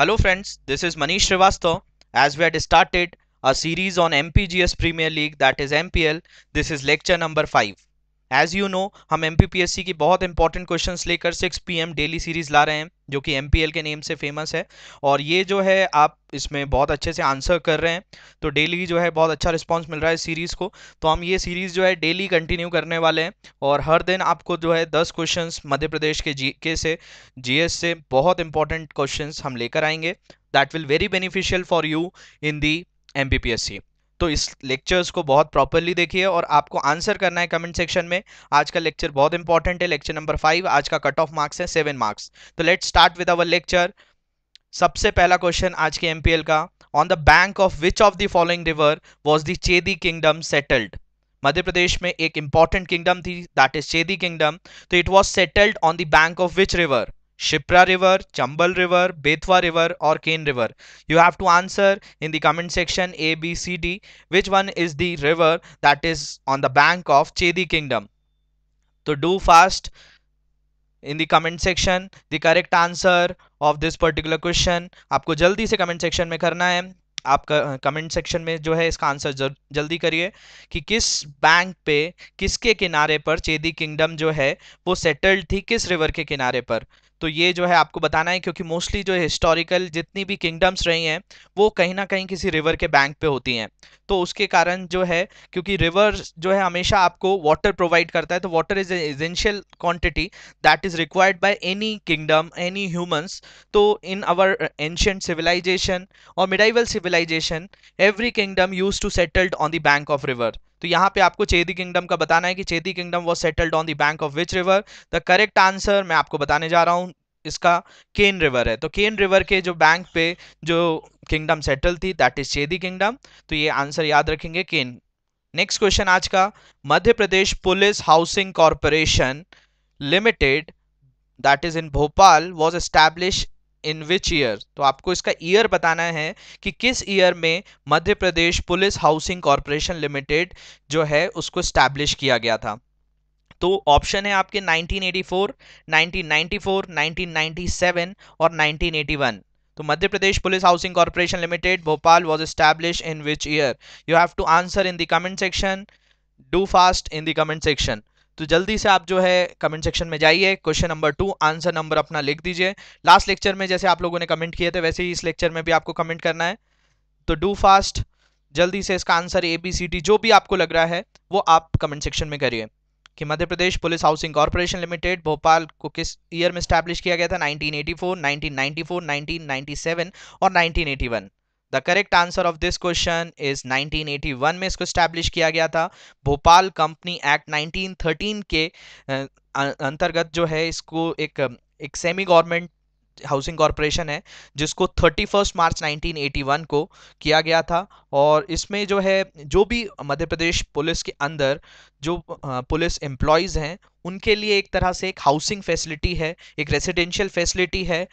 Hello friends, this is Manish Srivastav. As we had started a series on MPGS Premier League that is MPL, this is lecture number 5. As you know हम M की बहुत important question लेकर 6 PM daily series ला रहे हैं जो कि M के name से फेमस है और ये जो है आप इसमें बहुत अच्छे से आंसर कर रहे हैं तो डेली जो है बहुत अच्छा रिस्पॉन्स मिल रहा है इस सीरीज़ को तो हम ये सीरीज़ जो है डेली कंटिन्यू करने वाले हैं और हर दिन आपको जो है दस क्वेश्चन मध्य प्रदेश के जी के से जी से बहुत इंपॉर्टेंट क्वेश्चन हम लेकर आएंगे that will very beneficial for you in the M तो इस लेक्चर्स को बहुत प्रॉपरली देखिए और आपको आंसर करना है कमेंट सेक्शन में आज का लेक्चर बहुत इंपॉर्टेंट है लेक्चर नंबर फाइव आज का कट ऑफ मार्क्स है सेवन मार्क्स तो let start with our lecture सबसे पहला क्वेश्चन आज के एमपीएल का on the bank of which of the following river was the Chedi kingdom settled Madhya Pradesh में एक इंपॉर्टेंट किंगडम थी दैट इज चेदी किंगडम तो it was settled on the bank of which river Shipra River, Chambal River, Betwa River or Kane River? You have to answer in the comment section A, B, C, D. Which one is the river that is on the bank of Chedi Kingdom? So do fast in the comment section the correct answer of this particular question. आपको जल्दी से comment section में करना है आप comment section में जो है इसका आंसर जल, जल्दी करिए कि किस बैंक पे किसके किनारे पर चेदी किंगडम जो है वो सेटल्ड थी किस रिवर के किनारे पर तो ये जो है आपको बताना है क्योंकि मोस्टली जो हिस्टोरिकल जितनी भी किंगडम्स रही हैं वो कहीं ना कहीं किसी रिवर के बैंक पे होती हैं तो उसके कारण जो है क्योंकि रिवर जो है हमेशा आपको वाटर प्रोवाइड करता है तो water is essential quantity that is required by any kingdom any humans तो इन आवर एंशियंट सिविलाइजेशन और medieval civilisation every kingdom use to settled on the bank of river तो यहाँ पे आपको चेदी किंगडम का बताना है कि Chedi kingdom was settled on the bank of which river the correct answer मैं आपको बताने जा रहा हूँ इसका केन रिवर है तो केन रिवर के जो बैंक पे जो किंगडम सेटल थी दैट इज चेदी किंगडम तो ये आंसर याद रखेंगे केन नेक्स्ट क्वेश्चन आज का Madhya Pradesh Police Housing Corporation Limited that is in Bhopal was establish in which year तो आपको इसका ईयर बताना है कि किस ईयर में Madhya Pradesh Police Housing Corporation Limited जो है उसको स्टैब्लिश किया गया था तो ऑप्शन है आपके 1984, 1994, 1997 और 1981 तो Madhya Pradesh Police Housing Corporation Limited Bhopal was establish in which year you have to answer in the comment section do fast in the comment section तो जल्दी से आप जो है कमेंट सेक्शन में जाइए question number two answer number अपना लिख दीजिए लास्ट लेक्चर में जैसे आप लोगों ने कमेंट किए थे वैसे ही इस लेक्चर में भी आपको कमेंट करना है तो डू फास्ट जल्दी से इसका answer A B C D जो भी आपको लग रहा है वो आप कमेंट सेक्शन में करिए कि Madhya Pradesh Police Housing Corporation Limited Bhopal को किस ईयर में स्टैब्लिश किया गया था 1984, 1994, 1997 और 1981 the correct answer of this question is 1981 में इसको स्टैब्लिश किया गया था भोपाल कंपनी एक्ट 1913 के अंतर्गत जो है इसको एक एक सेमी गवर्नमेंट हाउसिंग कॉरपोरेशन है जिसको 31 मार्च 1981 को किया गया था और इसमें जो है जो भी मध्य प्रदेश पुलिस के अंदर जो पुलिस एम्प्लॉयज़ हैं उनके लिए एक तरह से एक हाउसिंग फैसिलिटी है एक रेसिडेंशियल फैसिलिटी है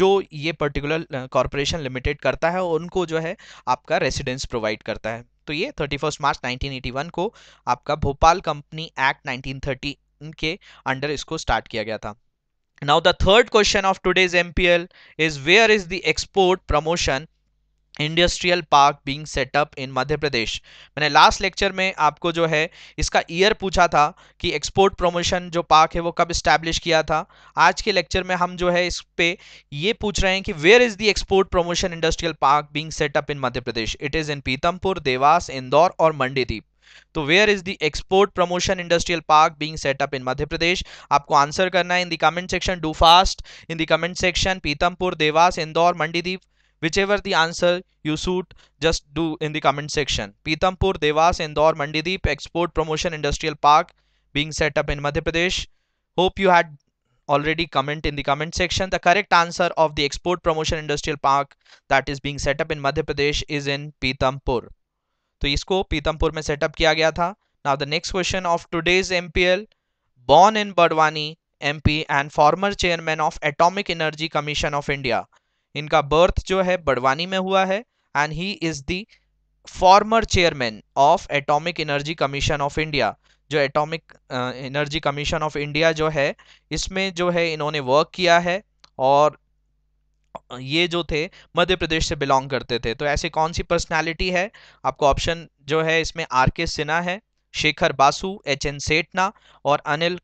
जो ये पर्टिकुलर कॉरपोरेशन लिमिटेड करता है और उनको जो है आपका रेसिडेंस प्रोवाइड करता है तो ये 31 मार्च 1981 को आपका भोपाल कंपनी एक्ट 1930 के अंडर इसको स्टार्ट किया गया था Now the third question of today's MPL is where is the export promotion industrial park being set up in Madhya Pradesh मैंने लास्ट लेक्चर में आपको जो है इसका ईयर पूछा था कि एक्सपोर्ट प्रमोशन जो पार्क है वो कब इस्टेब्लिश किया था आज के लेक्चर में हम जो है इस पे ये पूछ रहे हैं कि where is the export promotion industrial park being set up in Madhya Pradesh it is in Pithampur Dewas Indore और मंडीदीप तो where is the export promotion industrial park being set up in Madhya Pradesh आपको to answer है in the comment section do fast in the comment section Pithampur Dewas Indore Mandideep whichever the answer you suit just do in the comment section Pithampur, devas indore mandideep export promotion industrial park being set up in madhya pradesh hope you had already comment in the comment section the correct answer of the export promotion industrial park that is being set up in madhya pradesh is in Pithampur. तो इसको पीतमपुर में setup किया गया था now the next question of today's M P L born in Barwani M P and former chairman of Atomic Energy Commission of India इनका birth जो है बड़वानी में हुआ है and he is the former chairman of Atomic Energy Commission of India जो Atomic Energy Commission of India जो है इसमें जो है इन्होंने वर्क किया है और ये जो थे मध्य प्रदेश से बिलोंग करते थे तो ऐसी कौन सी पर्सनालिटी है आपको ऑप्शन जो है इसमें आर के सिन्हा है शेखर बासु एच एन सेठना और Anil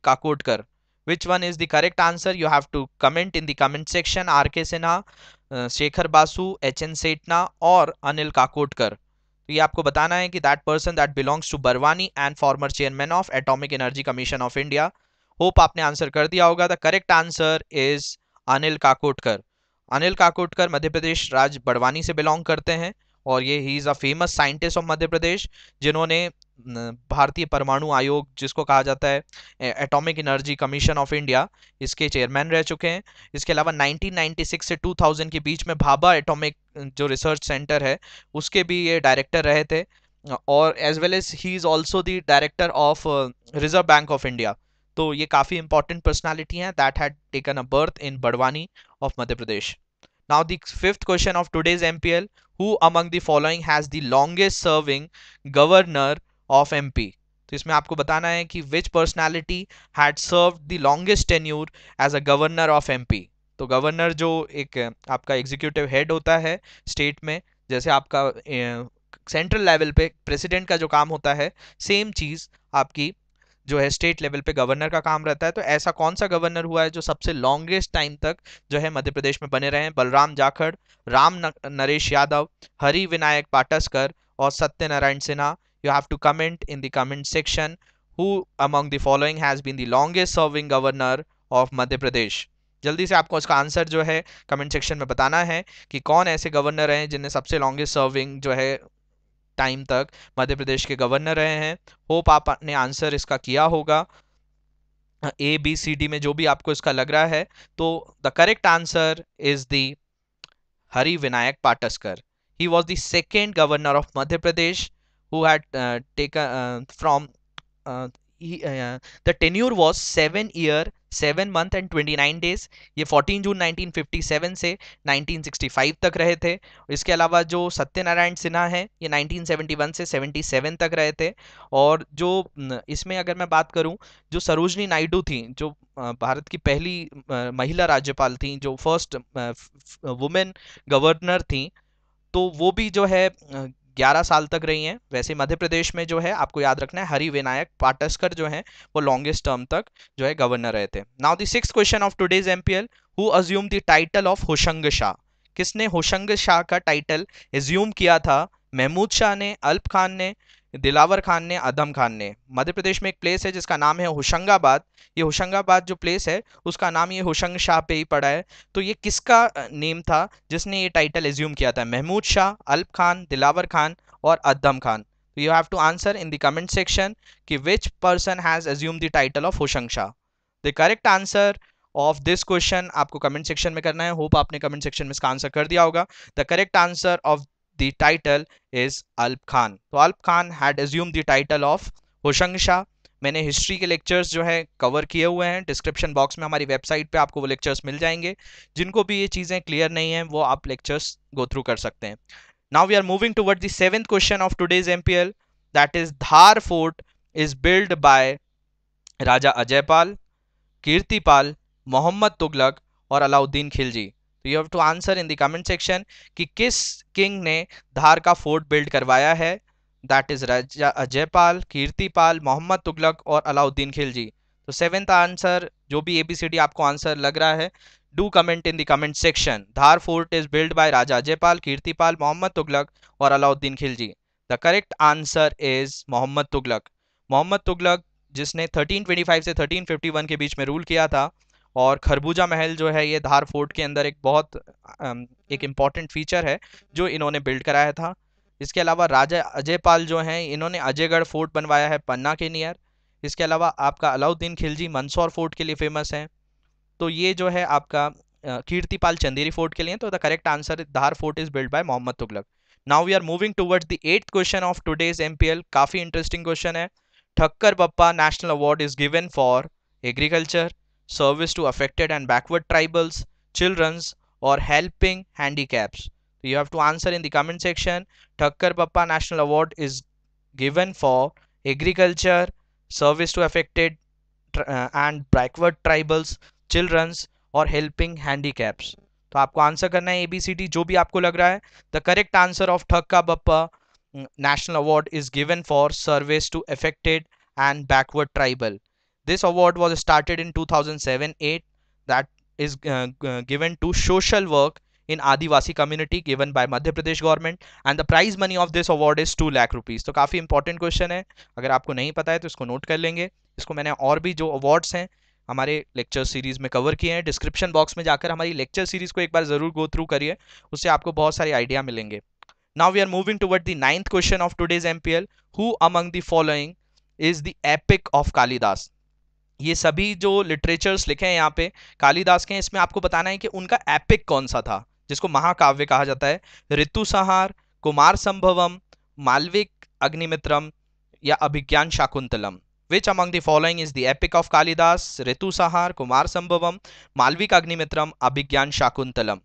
which one is the correct answer you have to comment in the comment section R K Sinha Shekhar Basu H N Sethna और अनिल काकोटकर तो ये आपको बताना है कि that person that belongs to Barwani and former chairman of Atomic Energy Commission of India hope आपने answer कर दिया होगा the correct answer is Anil Kakodkar Anil काकोटकर Madhya Pradesh राज्य बड़वानी से बिलोंग करते हैं और ये he is a famous scientist of Madhya Pradesh जिन्होंने भारतीय परमाणु आयोग जिसको कहा जाता है Atomic Energy Commission of India इसके चेयरमैन रह चुके हैं इसके अलावा 1996 से 2000 के बीच में भाभा एटॉमिक जो रिसर्च सेंटर है उसके भी ये डायरेक्टर रहे थे और as well as he is also the director of Reserve Bank of India तो ये काफी इंपॉर्टेंट पर्सनैलिटी है that had taken a birth in Barwani of Madhya Pradesh now the fifth question of today's M P L who among following has the longest serving governor of M P तो इसमें आपको बताना है कि which personality had serve the longest tenure as a governor of M P तो governor जो एक आपका एग्जीक्यूटिव हेड होता है स्टेट में जैसे आपका सेंट्रल लेवल पे प्रेसिडेंट का जो काम होता है सेम चीज आपकी जो है स्टेट लेवल पे गवर्नर का काम रहता है तो ऐसा कौन सा गवर्नर हुआ है जो सबसे लॉन्गेस्ट टाइम तक जो है मध्य प्रदेश में बने रहे हैं बलराम जाखड़ राम नरेश यादव हरि विनायक पाटस्कर और Satyanarayan Sinha you have to comment in the comment section who among the following has been the longest serving governor of Madhya Pradesh जल्दी से आपको उसका आंसर जो है कमेंट सेक्शन में बताना है कि कौन ऐसे गवर्नर हैं जिन्हें सबसे लॉन्गेस्ट सर्विंग जो है टाइम तक मध्य प्रदेश के गवर्नर रहे हैं होप आपने आंसर इसका किया होगा ए बी सी डी में जो भी आपको इसका लग रहा है तो the correct answer is the Hari Vinayak Pataskar he was the second governor of Madhya Pradesh who had take from the tenure was seven year seven month and twenty nine days ये fourteen June nineteen fifty seven से nineteen sixty five तक रहे थे इसके अलावा जो सत्यनारायण सिन्हा हैं ये नाइनटीन सेवेंटी वन से सेवेंटी सेवन तक रहे थे और जो इसमें अगर मैं बात करूँ जो सरोजनी नायडू थी जो भारत की पहली महिला राज्यपाल थी जो फर्स्ट वुमेन गवर्नर थी तो वो भी जो है ग्यारह साल तक रही हैं वैसे मध्य प्रदेश में जो है आपको याद रखना है हरी विनायक पाटस्कर जो हैं वो लॉन्गेस्ट टर्म तक जो है गवर्नर रहे थे now the six question of P MPL who assume the title of Hoshang Shah किसने होशंग शाह का टाइटल एज्यूम किया था महमूद शाह ने अल्प खान ने दिलावर खान ने अधम खान ने मध्य प्रदेश में एक प्लेस है जिसका नाम है होशंगाबाद ये होशंगाबाद जो प्लेस है उसका नाम ये होशंग शाह पे ही पड़ा है तो ये किसका नेम था जिसने ये टाइटल एज्यूम किया था महमूद शाह अल्प खान दिलावर खान और Adam Khan you have to answer in the comment section कि which person has assume the title of Hoshang Shah the correct answer of this question आपको कमेंट सेक्शन में करना है होप आपने कमेंट सेक्शन में इसका आंसर कर दिया होगा the correct answer of the title is Alp Khan. तो Alp Khan had assumed the title of Hoshang Shah. मैंने हिस्ट्री के लेक्चर्स जो है कवर किए हुए हैं डिस्क्रिप्शन बॉक्स में हमारी वेबसाइट पे आपको वो लेक्चर्स मिल जाएंगे जिनको भी ये चीज़ें क्लियर नहीं हैं वो आप लेक्चर्स गो थ्रू कर सकते हैं now we are moving toward the seventh question of today's M that is Dhar fort is build by Raja Ajaypal Kirtipal Mohammad Tughlaq और अलाउद्दीन खिलजी तो you have to answer in the comment section कि किस किंग ने धार का फोर्ट बिल्ड करवाया है दैट इज राजा अजयपाल कीर्तिपाल मोहम्मद तुगलक और अलाउद्दीन खिलजी तो सेवेंथ आंसर जो भी एबीसीडी आपको आंसर लग रहा है do comment in the comment section Dhar fort is build by Raja Ajaypal Kirtipal Mohammad Tughlaq और Alauddin Khilji the correct answer is Mohammad Tughlaq Mohammad Tughlaq जिसने 1325 से 1351 के बीच में रूल किया था और खरबूजा महल जो है ये धार फोर्ट के अंदर एक बहुत एक इम्पॉर्टेंट फीचर है जो इन्होंने बिल्ड कराया था इसके अलावा राजा अजयपाल जो हैं इन्होंने अजयगढ़ फोर्ट बनवाया है पन्ना के नियर इसके अलावा आपका अलाउद्दीन खिलजी मंदसौर फोर्ट के लिए फेमस हैं तो ये जो है आपका कीर्तिपाल चंदेरी फोर्ट के लिए तो the correct answer Dhar fort is build by Mohammad Tughlaq now we are moving towards the eighth question of today's M काफ़ी इंटरेस्टिंग क्वेश्चन है Thakkar Bappa National Award is given for agriculture service to affected and backward tribals, children's, or helping handicaps? You have to answer in the comment section. Thakkar Bappa National Award is given for agriculture, service to affected uh, and backward tribals, children's, or helping handicaps. तो आपको answer करना है ए B C D जो भी आपको लग रहा है the correct answer of Thakkar Bappa National Award is given for service to and backward tribal This award was started in 2007-8 that is uh, uh, given to social work in Adivasi community given by Madhya Pradesh government and the prize money of this award is 2 lakh rupees तो काफ़ी important question है अगर आपको नहीं पता है तो इसको नोट कर लेंगे इसको मैंने और भी जो अवार्ड्स हैं हमारे लेक्चर सीरीज़ में कवर किए हैं डिस्क्रिप्शन बॉक्स में जाकर हमारी लेक्चर सीरीज़ को एक बार ज़रूर गो थ्रू करिए उससे आपको बहुत सारे आइडिया मिलेंगे now we are moving toward the ninth question of today's M P L who among the following is the epic of Kalidas ये सभी जो लिटरेचर्स लिखे हैं यहाँ पे कालिदास के इसमें आपको बताना है कि उनका एपिक कौन सा था जिसको महाकाव्य कहा जाता है ऋतु संहार कुमार संभवम मालविक अग्निमित्रम या Abhijnana Shakuntalam which among the following is the epic of Kalidasa Ritusamhara Kumarasambhavam Malavikagnimitram Abhijnana Shakuntalam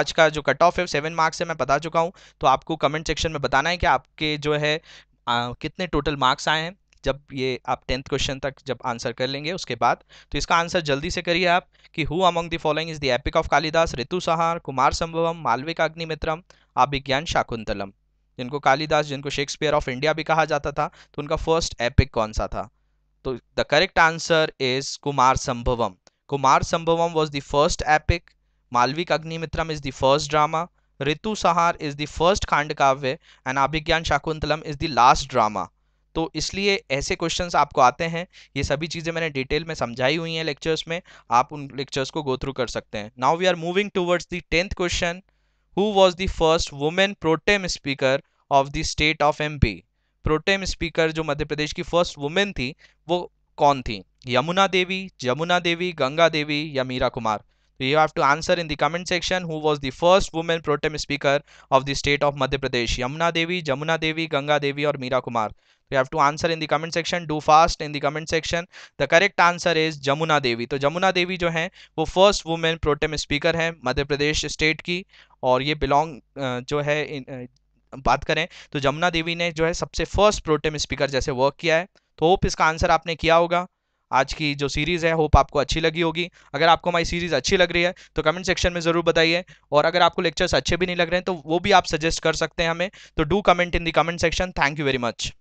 आज का जो कट ऑफ है सेवन मार्क्स है मैं बता चुका हूँ तो आपको कमेंट सेक्शन में बताना है कि आपके जो है आ, कितने टोटल मार्क्स आए हैं जब ये आप टेंथ क्वेश्चन तक जब आंसर कर लेंगे उसके बाद तो इसका आंसर जल्दी से करिए आप कि who among the following is the epic of Kalidasa Ritusamhara Kumarasambhavam Malavikagnimitram Abhijnana Shakuntalam जिनको कालिदास जिनको शेक्सपियर ऑफ इंडिया भी कहा जाता था तो उनका फर्स्ट एपिक कौन सा था तो the correct answer is Kumarasambhavam Kumarasambhavam was the first epic Malavikagnimitram is the first drama Ritusamhara is the first खांड काव्य and Abhijnana Shakuntalam is the last drama तो इसलिए ऐसे क्वेश्चन आपको आते हैं ये सभी चीज़ें मैंने डिटेल में समझाई हुई हैं लेक्चर्स में आप उन लेक्चर्स को गो थ्रू कर सकते हैं now we are moving towards the tenth question who was the first women pro tem speaker of the state of M pro tem speaker जो मध्य प्रदेश की फर्स्ट वुमेन थी वो कौन थी यमुना देवी जमुना देवी गंगा देवी या मीरा कुमार तो you have to answer in the comment section who was the first women pro tem speaker of the state of Madhya Pradesh Yamuna Devi Jamuna Devi Ganga Devi और Meera Kumar you have to answer in the comment section do fast in the comment section the correct answer is Jamuna Devi तो जमुना देवी जो है वो first women pro tem speaker हैं मध्य प्रदेश state की और ये belong जो है इन, बात करें तो जमुना देवी ने जो है सबसे फर्स्ट प्रोटेम स्पीकर जैसे वर्क किया है तो होप इसका आंसर आपने किया होगा आज की जो सीरीज़ है होप आपको अच्छी लगी होगी अगर आपको हमारी सीरीज़ अच्छी लग रही है तो कमेंट सेक्शन में ज़रूर बताइए और अगर आपको लेक्चर्स अच्छे भी नहीं लग रहे हैं तो वो भी आप सजेस्ट कर सकते हैं हमें तो do comment in the comment section thank you very much